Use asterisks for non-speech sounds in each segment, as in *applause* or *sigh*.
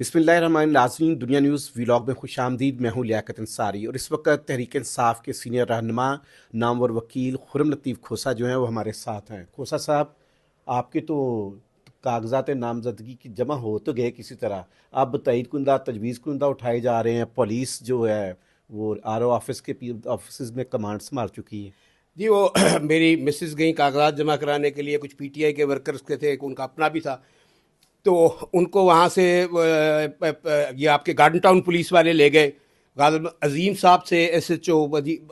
बिस्मिल्लाजीन दुनिया news vlog में खुश आमदीद मैं हूँ लियाकत अंसारी और इस वक्त तहरीक इंसाफ के सीनियर रहनमा नामवर वकील खुरम लतीफ़ खोसा जो हैं वो हमारे साथ हैं खोसा साहब आपके तो कागजात नामजदगी की जमा हो तो गए किसी तरह आप तयद कुंदा तजवीज़ कुंदा उठाए जा रहे हैं पुलिस जो है वो आर ओ ऑफिस के ऑफिस में कमांड संभाल चुकी है जी वो *clears throat* मेरी मिसिस गई कागजात जमा कराने के लिए कुछ पी टी आई के वर्कर्स के थे उनका अपना भी था तो उनको वहाँ से ये आपके गार्डन टाउन पुलिस वाले ले गए गाजम अजीम साहब से एस एच ओ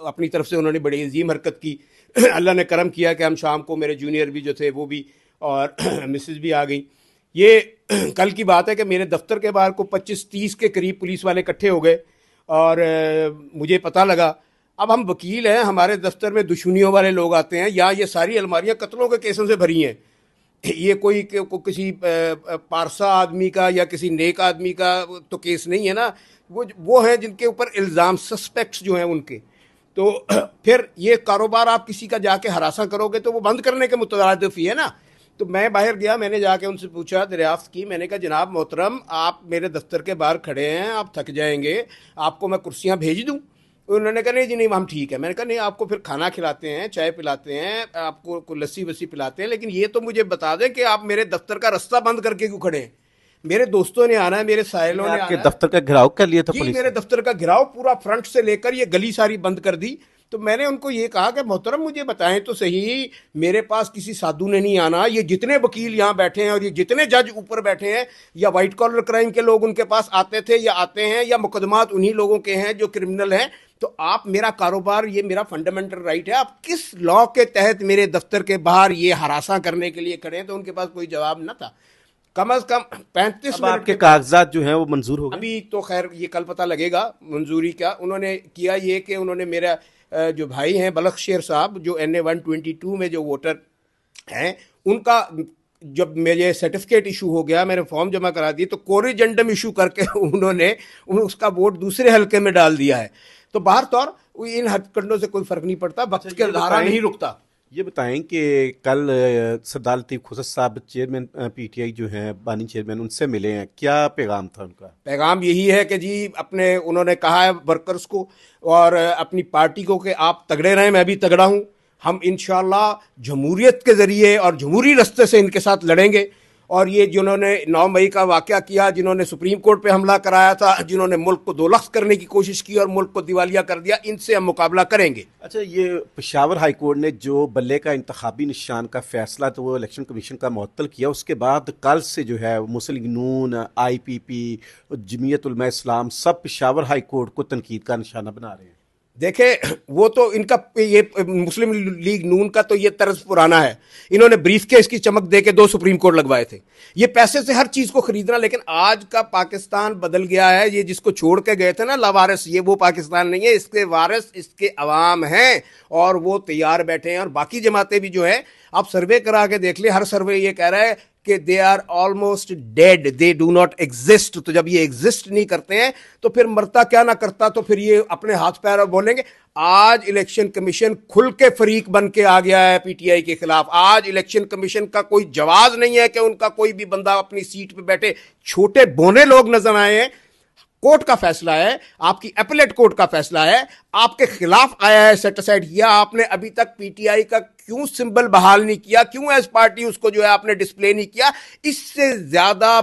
अपनी तरफ से उन्होंने बड़ी अजीम हरकत की *clears throat* अल्लाह ने करम किया कि हम शाम को मेरे जूनियर भी जो थे वो भी और मिसेज *clears throat* भी आ गई ये *clears throat* कल की बात है कि मेरे दफ्तर के बाहर को पच्चीस तीस के करीब पुलिस वाले इकट्ठे हो गए और मुझे पता लगा अब हम वकील हैं हमारे दफ्तर में दुश्मनियों वाले लोग आते हैं या ये सारी अलमारियाँ कत्लों के केसों से भरी हैं ये कोई को किसी पारसा आदमी का या किसी नेक आदमी का तो केस नहीं है ना वो वो हैं जिनके ऊपर इल्ज़ाम सस्पेक्ट्स जो हैं उनके तो *clears throat* फिर ये कारोबार आप किसी का जाके हरासा करोगे तो वो बंद करने के मुतरद ही है ना तो मैं बाहर गया मैंने जाके उनसे पूछा दरियाफ्त की मैंने कहा जनाब मोहतरम आप मेरे दफ्तर के बाहर खड़े हैं आप थक जाएंगे आपको मैं कुर्सियाँ भेज दूँ उन्होंने कहा नहीं जी नहीं हम ठीक है मैंने कहा नहीं आपको फिर खाना खिलाते हैं चाय पिलाते हैं आपको लस्सी वस्सी पिलाते हैं लेकिन ये तो मुझे बता दें कि आप मेरे दफ्तर का रास्ता बंद करके क्यों खड़े हैं मेरे दोस्तों ने आना है मेरे साहिलों ने आपके दफ्तर का घिराव कर लिया था जी मेरे दफ्तर का घिराव पूरा फ्रंट से लेकर ये गली सारी बंद कर दी तो मैंने उनको ये कहा कि मोहतरम मुझे बताएं तो सही मेरे पास किसी साधु ने नहीं आना ये जितने वकील यहाँ बैठे हैं और ये जितने जज ऊपर बैठे हैं या व्हाइट कॉलर क्राइम के लोग उनके पास आते थे या आते हैं या मुकदमात उन्हीं लोगों के हैं जो क्रिमिनल हैं तो आप मेरा कारोबार ये मेरा फंडामेंटल राइट है आप किस लॉ के तहत मेरे दफ्तर के बाहर ये हरासा करने के लिए करें तो उनके पास कोई जवाब ना था कम अज कम पैंतीस के कागजात जो है वो मंजूर हो गए अभी तो खैर ये कल पता लगेगा मंजूरी का उन्होंने किया ये कि उन्होंने मेरा जो भाई हैं बलख शेर साहब जो N A one twenty two में जो वोटर हैं उनका जब मेरे सर्टिफिकेट इशू हो गया मैंने फॉर्म जमा करा दिए तो कोरिजेंडम इशू करके *laughs* उन्होंने उसका वोट दूसरे हल्के में डाल दिया है तो बाहर तौर तो इन हथकंडों से कोई फर्क नहीं पड़ता अच्छा, वक्त के धारा नहीं रुकता ये बताएं कि कल सरदार लतीफ़ खुसद साहब चेयरमैन पीटीआई जो हैं बानी चेयरमैन उनसे मिले हैं क्या पैगाम था उनका पैगाम यही है कि जी अपने उन्होंने कहा है वर्कर्स को और अपनी पार्टी को कि आप तगड़े रहें मैं भी तगड़ा हूँ हम इन जमहूरीत के ज़रिए और जमहूरी रस्ते से इनके साथ लड़ेंगे और ये जिन्होंने नौ मई का वाक़ किया जिन्होंने सुप्रीम कोर्ट पे हमला कराया था जिन्होंने मुल्क को दो लख्त करने की कोशिश की और मुल्क को दिवालिया कर दिया इनसे हम मुकाबला करेंगे अच्छा ये पेशावर हाई कोर्ट ने जो बल्ले का इंतबी निशान का फैसला तो वो इलेक्शन कमीशन का मअतल किया उसके बाद कल से जो है मुस्लिम नून आई पी पी जमीयतलमा इस्लाम सब पेशावर हाई कोर्ट को तनकीद का निशाना बना रहे हैं देखे वो तो इनका ये मुस्लिम लीग नून का तो ये तर्ज पुराना है इन्होंने ब्रीफ के इसकी चमक दे के दो सुप्रीम कोर्ट लगवाए थे ये पैसे से हर चीज़ को खरीदना लेकिन आज का पाकिस्तान बदल गया है ये जिसको छोड़ के गए थे ना लावारस ये वो पाकिस्तान नहीं है इसके वारस इसके अवाम हैं और वो तैयार बैठे हैं और बाकी जमातें भी जो है आप सर्वे करा के देख ले हर सर्वे ये कह रहा है कि they are almost dead they do not exist तो जब ये एग्जिस्ट नहीं करते हैं तो फिर मरता क्या ना करता तो फिर ये अपने हाथ पैर बोलेंगे आज इलेक्शन कमीशन खुल के फरीक बन के आ गया है पीटीआई के खिलाफ आज इलेक्शन कमीशन का कोई जवाब नहीं है कि उनका कोई भी बंदा अपनी सीट पर बैठे छोटे बोने लोग नजर आए हैं कोर्ट का फैसला है आपकी अपलेट कोर्ट का फैसला है आपके खिलाफ आया है सेट असाइड या आपने अभी तक पीटीआई का क्यों सिंबल बहाल नहीं किया क्यों एज पार्टी उसको जो है आपने डिस्प्ले नहीं किया इससे ज्यादा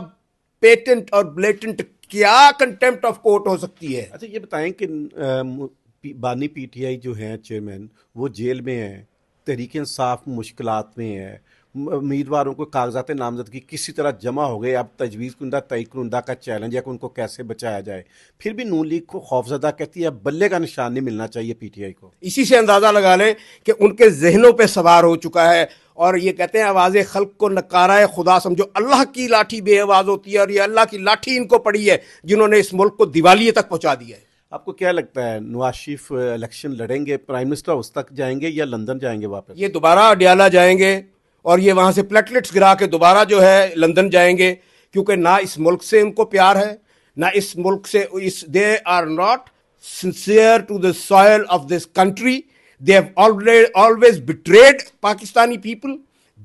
पेटेंट और ब्लेटेंट क्या कंटेम्प्ट ऑफ कोर्ट हो सकती है अच्छा ये बताएं कि बानी पीटीआई जो है चेयरमैन वो जेल में है तरीके साफ मुश्किल में है उम्मीदवारों को कागजात नामजदगी किसी तरह जमा हो गए अब तजवीज़ कुंदा तय कुंदा का चैलेंज है कि उनको कैसे बचाया जाए फिर भी नून लीग को खौफजदा कहती है बल्ले का निशान नहीं मिलना चाहिए पीटीआई को इसी से अंदाज़ा लगा लें कि उनके जहनों पर सवार हो चुका है और ये कहते हैं आवाज़ खल को नकारा है खुदा समझो अल्लाह की लाठी बेआवाज़ होती है और ये अल्लाह की लाठी इनको पड़ी है जिन्होंने इस मुल्क को दिवाली तक पहुँचा दिया है आपको क्या लगता है नवाज शरीफ इलेक्शन लड़ेंगे प्राइम मिनिस्टर उस तक जाएंगे या लंदन जाएंगे वापस ये दोबारा अडियाला जाएंगे और ये वहाँ से प्लेटलेट्स गिरा के दोबारा जो है लंदन जाएंगे क्योंकि ना इस मुल्क से इनको प्यार है ना इस मुल्क से इस they are not sincere to the soil of this country they have always betrayed Pakistani people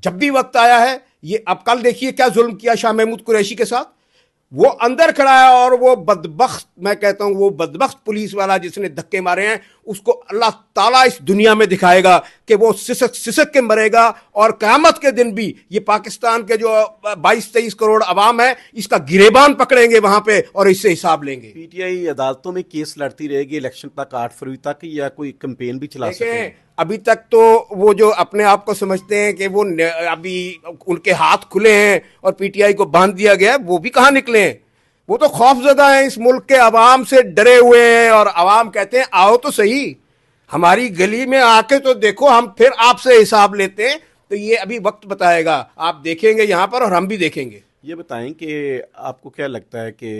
जब भी वक्त आया है ये अब कल देखिए क्या जुल्म किया शाह महमूद कुरैशी के साथ वो अंदर खड़ा है और वो बदबख्त मैं कहता हूँ वो बदबख्त पुलिस वाला जिसने धक्के मारे हैं उसको अल्लाह ताला इस दुनिया में दिखाएगा कि वो सिसक सिसक के मरेगा और क़्यामत के दिन भी ये पाकिस्तान के जो बाईस तेईस करोड़ अवाम है इसका गिरेबान पकड़ेंगे वहाँ पे और इससे हिसाब लेंगे पीटीआई अदालतों में केस लड़ती रहेगी इलेक्शन तक आठ फरवरी तक या कोई कंपेन भी चला सके अभी तक तो वो जो अपने आप को समझते हैं कि वो अभी उनके हाथ खुले हैं और पीटीआई को बांध दिया गया वो भी कहाँ निकले हैं वो तो खौफजदा हैं इस मुल्क के अवाम से डरे हुए हैं और अवाम कहते हैं आओ तो सही हमारी गली में आके तो देखो हम फिर आपसे हिसाब लेते हैं तो ये अभी वक्त बताएगा आप देखेंगे यहाँ पर और हम भी देखेंगे ये बताएं कि आपको क्या लगता है कि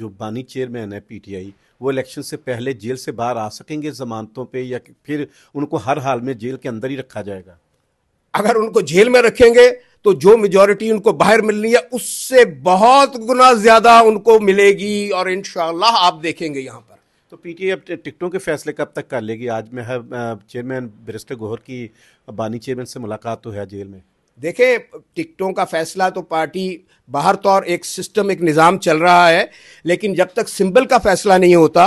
जो बानी चेयरमैन है पीटीआई वो इलेक्शन से पहले जेल से बाहर आ सकेंगे जमानतों पे या फिर उनको हर हाल में जेल के अंदर ही रखा जाएगा अगर उनको जेल में रखेंगे तो जो मेजोरिटी उनको बाहर मिलनी है उससे बहुत गुना ज्यादा उनको मिलेगी और इन आप देखेंगे यहाँ पर तो पीटीए अब टिकटों के फैसले कब तक कर लेगी आज में चेयरमैन बिरिस्टर गोहर की बानी चेयरमैन से मुलाकात तो है जेल में देखे टिकटों का फैसला तो पार्टी बाहर तौर तो एक सिस्टम एक निज़ाम चल रहा है लेकिन जब तक सिंबल का फैसला नहीं होता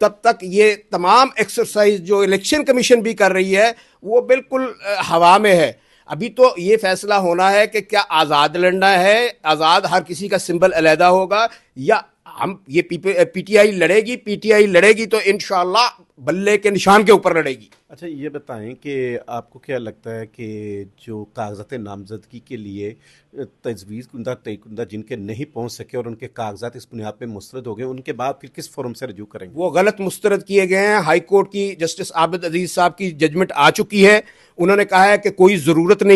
तब तक ये तमाम एक्सरसाइज जो इलेक्शन कमीशन भी कर रही है वो बिल्कुल हवा में है अभी तो ये फैसला होना है कि क्या आज़ाद लड़ना है आज़ाद हर किसी का सिंबल अलहदा होगा या हम ये पीटीआई लड़ेगी पीटीआई लड़ेगी तो इन बल्ले के निशान के ऊपर लड़ेगी अच्छा ये बताएं कि आपको क्या लगता है कि जो कागजात नामजदगी के लिए तजवीज़ कुंदा तय कुंदा जिनके नहीं पहुंच सके और उनके कागजात इस बुनियाद पर मुस्रद हो गए उनके बाद फिर किस फॉरम से रजू करेंगे वो गलत मुस्रद किए गए हैं हाई कोर्ट की जस्टिस आबिद अजीज़ साहब की जजमेंट आ चुकी है उन्होंने कहा है कि कोई ज़रूरत नहीं